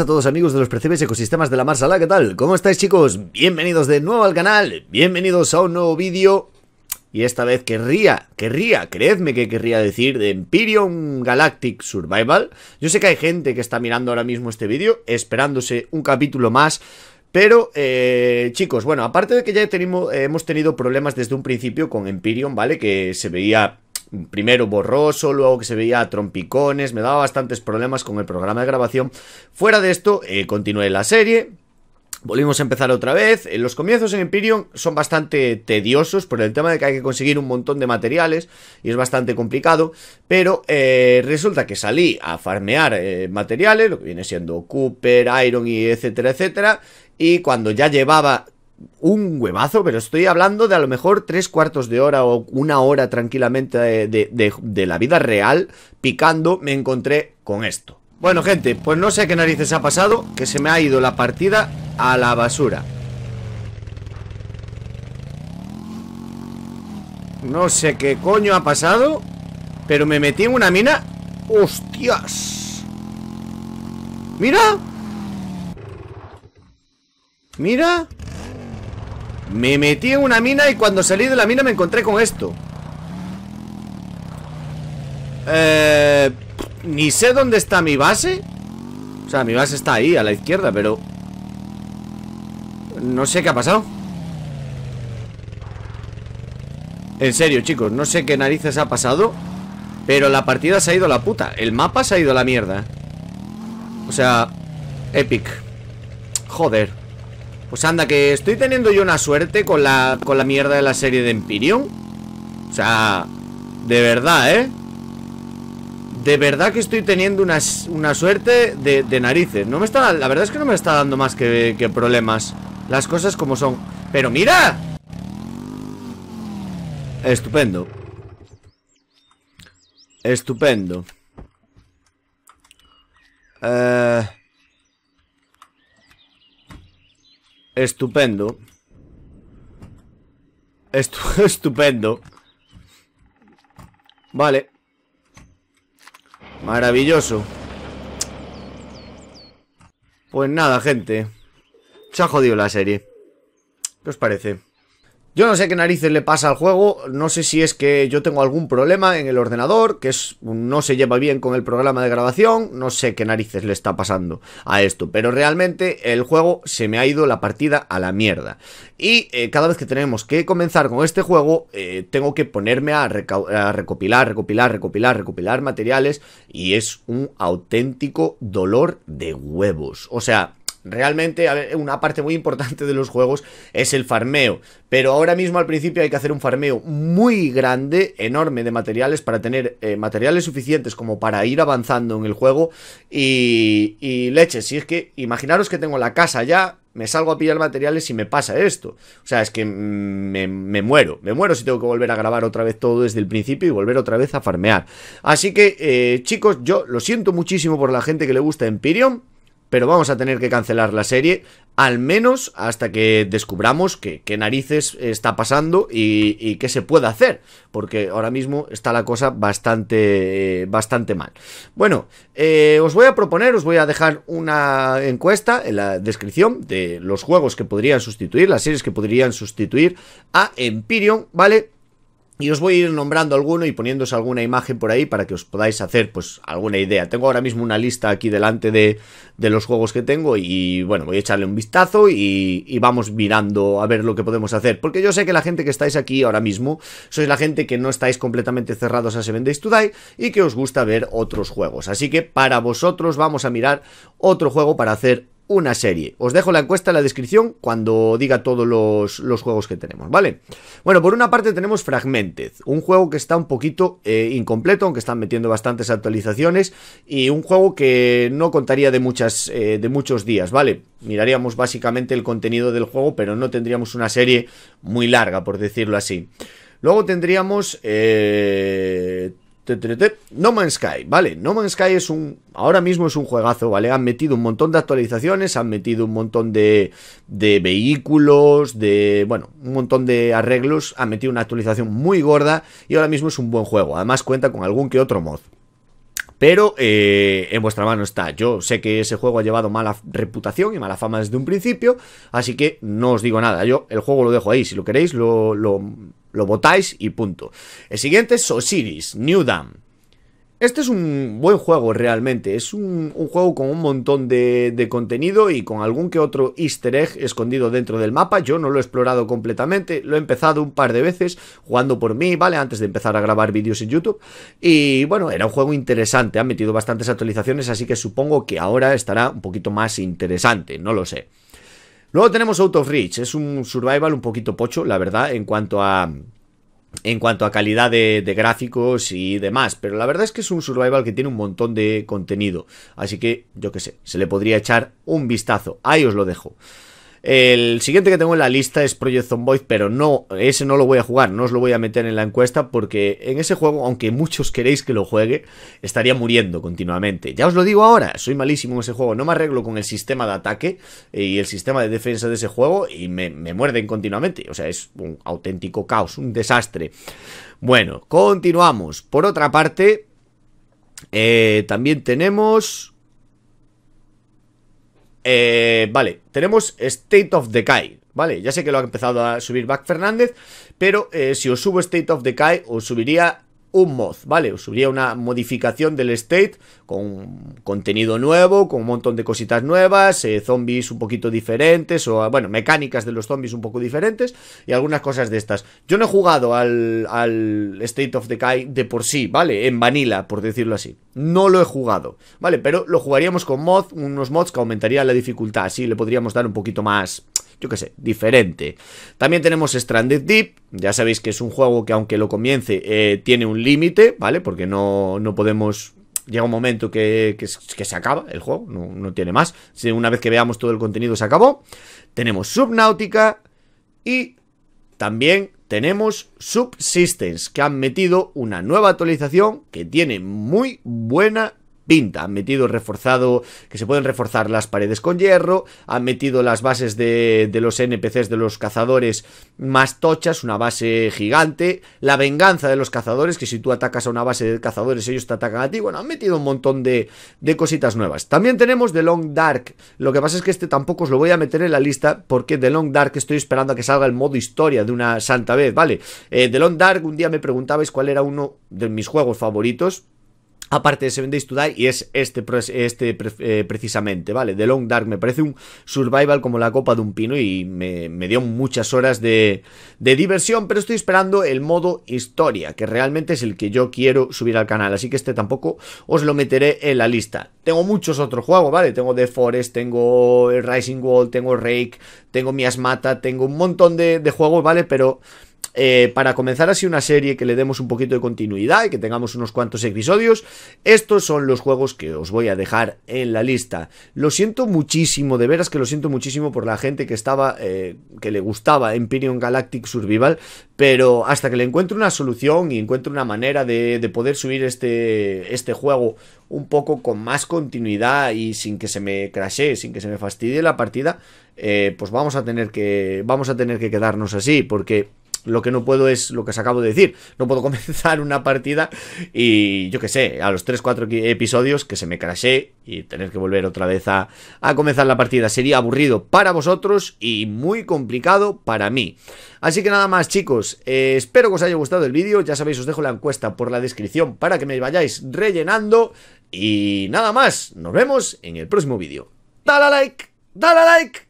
a todos amigos de los percibes ecosistemas de la Marsala, ¿qué tal? ¿Cómo estáis chicos? Bienvenidos de nuevo al canal, bienvenidos a un nuevo vídeo y esta vez querría, querría, creedme que querría decir de Empyrean Galactic Survival. Yo sé que hay gente que está mirando ahora mismo este vídeo, esperándose un capítulo más. Pero, eh, chicos, bueno, aparte de que ya hemos tenido problemas desde un principio con Empyrean, ¿vale? Que se veía primero borroso, luego que se veía trompicones, me daba bastantes problemas con el programa de grabación. Fuera de esto, eh, continué la serie, Volvimos a empezar otra vez. Eh, los comienzos en Empyrean son bastante tediosos por el tema de que hay que conseguir un montón de materiales y es bastante complicado. Pero eh, resulta que salí a farmear materiales, lo que viene siendo Cooper, Iron y etcétera, etcétera. Y cuando ya llevaba un huevazo, pero estoy hablando de a lo mejor tres cuartos de hora o una hora tranquilamente de, la vida real picando, me encontré con esto. Bueno gente, pues no sé qué narices ha pasado, que se me ha ido la partida a la basura. No sé qué coño ha pasado, pero me metí en una mina... ¡Hostias! ¡Mira! ¡Mira! Me metí en una mina y cuando salí de la mina me encontré con esto eh, Ni sé dónde está mi base O sea, mi base está ahí, a la izquierda, pero... No sé qué ha pasado En serio, chicos, no sé qué narices ha pasado Pero la partida se ha ido a la puta El mapa se ha ido a la mierda O sea, epic Joder pues anda, que estoy teniendo yo una suerte con la, mierda de la serie de Empyrean. O sea, de verdad, ¿eh? De verdad que estoy teniendo una, una suerte de, narices. No me está, la verdad es que no me está dando más que, problemas. Las cosas como son. ¡Pero mira! Estupendo. Estupendo. Eh... Estupendo. estupendo. Vale. Maravilloso. Pues nada, gente. Se ha jodido la serie. ¿Qué os parece? Yo no sé qué narices le pasa al juego, no sé si es que yo tengo algún problema en el ordenador, que es, no se lleva bien con el programa de grabación, no sé qué narices le está pasando a esto, pero realmente el juego se me ha ido la partida a la mierda. Y eh, cada vez que tenemos que comenzar con este juego, eh, tengo que ponerme a recopilar, recopilar, recopilar, recopilar materiales y es un auténtico dolor de huevos. O sea, Realmente, una parte muy importante de los juegos es el farmeo. Pero ahora mismo al principio hay que hacer un farmeo muy grande, enorme de materiales para tener eh, materiales suficientes como para ir avanzando en el juego. Y, y leches, si es que imaginaros que tengo la casa ya, me salgo a pillar materiales y me pasa esto. O sea, es que me, muero. Me muero si tengo que volver a grabar otra vez todo desde el principio y volver otra vez a farmear. Así que, eh, chicos, yo lo siento muchísimo por la gente que le gusta Empyrean pero vamos a tener que cancelar la serie, al menos hasta que descubramos qué narices está pasando y, qué se puede hacer, porque ahora mismo está la cosa bastante, bastante mal. Bueno, eh, os voy a proponer, os voy a dejar una encuesta en la descripción de los juegos que podrían sustituir, las series que podrían sustituir a Empyrean, ¿vale? Y os voy a ir nombrando alguno y poniéndose alguna imagen por ahí para que os podáis hacer pues alguna idea. Tengo ahora mismo una lista aquí delante de, de los juegos que tengo y bueno, voy a echarle un vistazo y, vamos mirando a ver lo que podemos hacer. Porque yo sé que la gente que estáis aquí ahora mismo sois la gente que no estáis completamente cerrados a Seven Days to y que os gusta ver otros juegos. Así que para vosotros vamos a mirar otro juego para hacer una serie. Os dejo la encuesta en la descripción cuando diga todos los, juegos que tenemos, ¿vale? Bueno, por una parte tenemos Fragmented, un juego que está un poquito eh, incompleto, aunque están metiendo bastantes actualizaciones, y un juego que no contaría de, muchas, eh, de muchos días, ¿vale? Miraríamos básicamente el contenido del juego, pero no tendríamos una serie muy larga, por decirlo así. Luego tendríamos eh, no Man's Sky, vale, No Man's Sky es un, ahora mismo es un juegazo, vale, han metido un montón de actualizaciones, han metido un montón de, de vehículos, de, bueno, un montón de arreglos, han metido una actualización muy gorda y ahora mismo es un buen juego, además cuenta con algún que otro mod, pero eh, en vuestra mano está. Yo sé que ese juego ha llevado mala reputación y mala fama desde un principio, así que no os digo nada. Yo el juego lo dejo ahí. Si lo queréis, lo, lo, votáis y punto. El siguiente es Osiris, New Dam. Este es un buen juego realmente, es un, juego con un montón de, de, contenido y con algún que otro easter egg escondido dentro del mapa, yo no lo he explorado completamente, lo he empezado un par de veces jugando por mí, ¿vale? Antes de empezar a grabar vídeos en YouTube y bueno, era un juego interesante, han metido bastantes actualizaciones, así que supongo que ahora estará un poquito más interesante, no lo sé. Luego tenemos Out of Reach, es un survival un poquito pocho, la verdad, en cuanto a en cuanto a calidad de, gráficos y demás. Pero la verdad es que es un survival que tiene un montón de contenido. Así que, yo qué sé, se le podría echar un vistazo. Ahí os lo dejo. El siguiente que tengo en la lista es Project Zomboid, pero no, ese no lo voy a jugar, no os lo voy a meter en la encuesta porque en ese juego, aunque muchos queréis que lo juegue, estaría muriendo continuamente. Ya os lo digo ahora, soy malísimo en ese juego, no me arreglo con el sistema de ataque eh, y el sistema de defensa de ese juego y me, muerden continuamente. O sea, es un auténtico caos, un desastre. Bueno, continuamos. Por otra parte, eh, también tenemos... Eh, vale, tenemos State of the Decay, ¿vale? Ya sé que lo ha empezado a subir Back Fernández, pero eh, si os subo State of Decay, os subiría un mod, ¿vale? Os subiría una modificación del state con contenido nuevo, con un montón de cositas nuevas, eh, zombies un poquito diferentes, o bueno, mecánicas de los zombies un poco diferentes, y algunas cosas de estas. Yo no he jugado al, State of the Kai de por sí, ¿vale? En vanilla, por decirlo así. No lo he jugado, ¿vale? Pero lo jugaríamos con mod, unos mods que aumentarían la dificultad, así le podríamos dar un poquito más yo qué sé, diferente. También tenemos Stranded Deep, ya sabéis que es un juego que aunque lo comience eh, tiene un límite, ¿vale? Porque no, podemos llega un momento que, se acaba el juego, no, tiene más. Si una vez que veamos todo el contenido se acabó. Tenemos Subnautica y también tenemos Subsistence, que han metido una nueva actualización que tiene muy buena han metido reforzado, que se pueden reforzar las paredes con hierro, han metido las bases de, los NPCs de los cazadores más tochas, una base gigante, la venganza de los cazadores, que si tú atacas a una base de cazadores ellos te atacan a ti, bueno, han metido un montón de, cositas nuevas. También tenemos The Long Dark, lo que pasa es que este tampoco os lo voy a meter en la lista porque The Long Dark estoy esperando a que salga el modo historia de una santa vez, ¿vale? Eh, The Long Dark, un día me preguntabais cuál era uno de mis juegos favoritos, aparte de Seven Days to Die y es este, este eh, precisamente, ¿vale? The Long Dark me parece un survival como la copa de un pino y me, dio muchas horas de, diversión, pero estoy esperando el modo historia, que realmente es el que yo quiero subir al canal, así que este tampoco os lo meteré en la lista. Tengo muchos otros juegos, ¿vale? Tengo The Forest, tengo Rising Wall, tengo Rake, tengo Miasmata, tengo un montón de, de juegos, ¿vale? Pero... Eh, para comenzar así una serie que le demos un poquito de continuidad y que tengamos unos cuantos episodios, estos son los juegos que os voy a dejar en la lista. Lo siento muchísimo, de veras que lo siento muchísimo por la gente que estaba, eh, que le gustaba Empyrean Galactic Survival, pero hasta que le encuentre una solución y encuentre una manera de, poder subir este, este juego un poco con más continuidad y sin que se me crashee, sin que se me fastidie la partida, eh, pues vamos a tener que, vamos a tener que quedarnos así, porque lo que no puedo es lo que os acabo de decir. No puedo comenzar una partida y yo que sé, a los 3-4 episodios que se me crashe y tener que volver otra vez a, comenzar la partida. Sería aburrido para vosotros y muy complicado para mí. Así que nada más chicos, eh, espero que os haya gustado el vídeo. Ya sabéis, os dejo la encuesta por la descripción para que me vayáis rellenando. Y nada más, nos vemos en el próximo vídeo. Dale like, dale like.